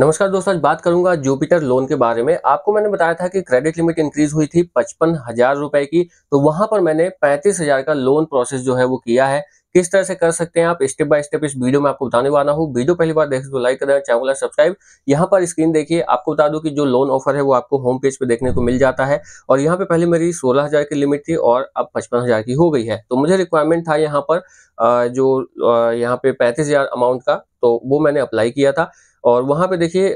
नमस्कार दोस्तों आज बात करूंगा जुपिटर लोन के बारे में आपको मैंने बताया था कि क्रेडिट लिमिट इंक्रीज हुई थी पचपन हजार रुपए की तो वहां पर मैंने पैंतीस हजार का लोन प्रोसेस जो है वो किया है किस तरह से कर सकते हैं आप स्टेप बाय स्टेप इस वीडियो में आपको बताने वाला हूँ वीडियो पहली बार देखें तो लाइक करें चैनल सब्सक्राइब यहाँ पर स्क्रीन देखिए आपको बता दूं कि जो लोन ऑफर है वो आपको होम पेज पे देखने को मिल जाता है और यहाँ पे पहले मेरी सोलह हजार की लिमिट थी और अब पचपन हजार की हो गई है तो मुझे रिक्वायरमेंट था यहाँ पर जो यहाँ पे पैंतीस अमाउंट का तो वो मैंने अप्लाई किया था और वहां पे देखिए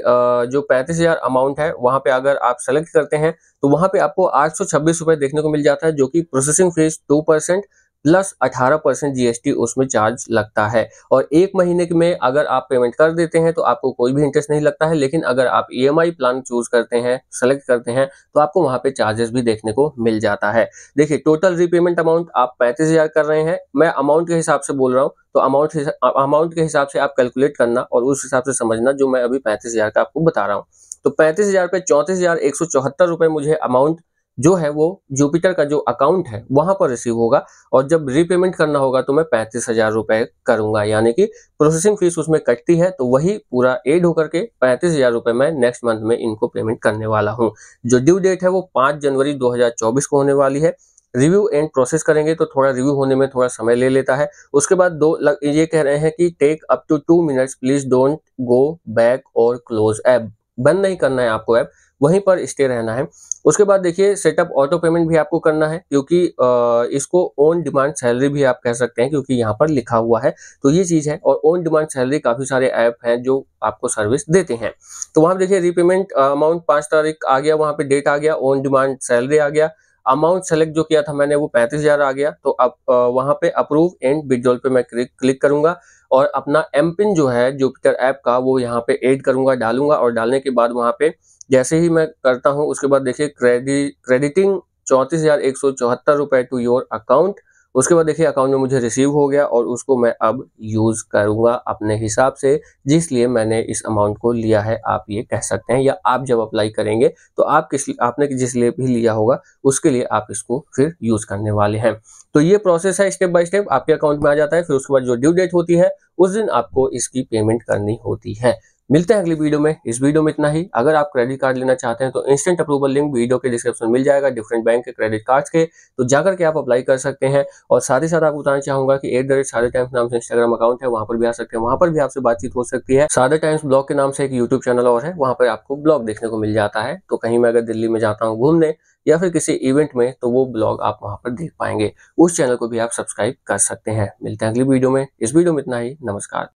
जो पैंतीस हज़ार अमाउंट है वहां पे अगर आप सेलेक्ट करते हैं तो वहां पे आपको आठ सौ देखने को मिल जाता है जो कि processing fees two percent plus 18 percent GST उसमें चार्ज लगता है और एक महीने में अगर आप पेमेंट कर देते हैं तो आपको कोई भी इंटरेस्ट नहीं लगता है लेकिन अगर आप ईएमआई प्लान चूज करते हैं सेलेक्ट करते हैं तो आपको वहां पे चार्जेस भी देखने को मिल जाता है देखिए टोटल रीपेमेंट अमाउंट आप पैंतीस हजार कर रहे हैं मैं अमाउंट के हिसाब से बोल रहा हूँ तो अमाउंट अमाउंट के हिसाब से आप कैलकुलेट करना और उस हिसाब से समझना जो मैं अभी पैंतीस हजार का आपको बता रहा हूँ तो पैंतीस हजार पे चौंतीस हजार एक सौ चौहत्तर रुपए मुझे अमाउंट जो है वो जुपिटर का जो अकाउंट है वहां पर रिसीव होगा और जब रीपेमेंट करना होगा तो मैं पैंतीस हजार रुपए करूंगा यानी कि प्रोसेसिंग फीस उसमें कटती है तो वही पूरा एड होकर के पैंतीस हजार रुपए मैं नेक्स्ट मंथ में इनको पेमेंट करने वाला हूँ जो ड्यू डेट है वो पांच जनवरी दो को होने वाली है रिव्यू एंड प्रोसेस करेंगे तो थोड़ा रिव्यू होने में थोड़ा समय ले लेता है उसके बाद दो लग, ये कह रहे हैं कि take up to two minutes please don't go back और क्लोज ऐप बंद नहीं करना है आपको ऐप वहीं पर स्टे रहना है उसके बाद देखिए सेटअप ऑटो पेमेंट भी आपको करना है क्योंकि इसको ऑन डिमांड सैलरी भी आप कह सकते हैं क्योंकि यहाँ पर लिखा हुआ है तो ये चीज़ है और ऑन डिमांड सैलरी काफ़ी सारे ऐप हैं जो आपको सर्विस देते हैं तो वहाँ देखिए रीपेमेंट अमाउंट पाँच तारीख आ गया वहाँ पे डेट आ गया ऑन डिमांड सैलरी आ गया अमाउंट सेलेक्ट जो किया था मैंने वो पैंतीस हजार आ गया तो अब वहाँ पे अप्रूव एंड बिजोल पे मैं क्लिक करूंगा और अपना एम पिन जो है जुपिटर ऐप का वो यहाँ पे ऐड करूंगा डालूंगा और डालने के बाद वहाँ पे जैसे ही मैं करता हूँ उसके बाद देखिए क्रेडिट क्रेडिटिंग चौंतीस हज़ार एक सौ चौहत्तर रुपए टू योर अकाउंट उसके बाद देखिए अकाउंट में मुझे रिसीव हो गया और उसको मैं अब यूज़ करूंगा अपने हिसाब से जिसलिए मैंने इस अमाउंट को लिया है आप ये कह सकते हैं या आप जब अप्लाई करेंगे तो आप किस आपने जिसलिए भी लिया होगा उसके लिए आप इसको फिर यूज़ करने वाले हैं तो ये प्रोसेस है स्टेप बाय स्टेप आपके अकाउंट में आ जाता है फिर उसके बाद जो ड्यू डेट होती है उस दिन आपको इसकी पेमेंट करनी होती है मिलते हैं अगली वीडियो में इस वीडियो में इतना ही अगर आप क्रेडिट कार्ड लेना चाहते हैं तो इंस्टेंट अप्रूवल लिंक वीडियो के डिस्क्रिप्शन मिल जाएगा डिफरेंट बैंक के क्रेडिट कार्ड्स के तो जाकर के आप अप्लाई कर सकते हैं और साथ ही साथ आपको बताना चाहूंगा कि एट द रेट सारे टाइम्स नाम से इंस्टाग्राम अकाउंट है वहां पर भी आ सकते हैं वहां पर भी आपसे बातचीत हो सकती है सारे टाइम्स ब्लॉग के नाम से एक यूट्यूब चैनल और है वहां पर आपको ब्लॉग देखने को मिल जाता है तो कहीं मैं अगर दिल्ली में जाता हूँ घूमने या फिर किसी इवेंट में तो वो ब्लॉग आप वहां पर देख पाएंगे उस चैनल को भी आप सब्सक्राइब कर सकते हैं मिलते हैं अगली वीडियो में इस वीडियो में इतना ही नमस्कार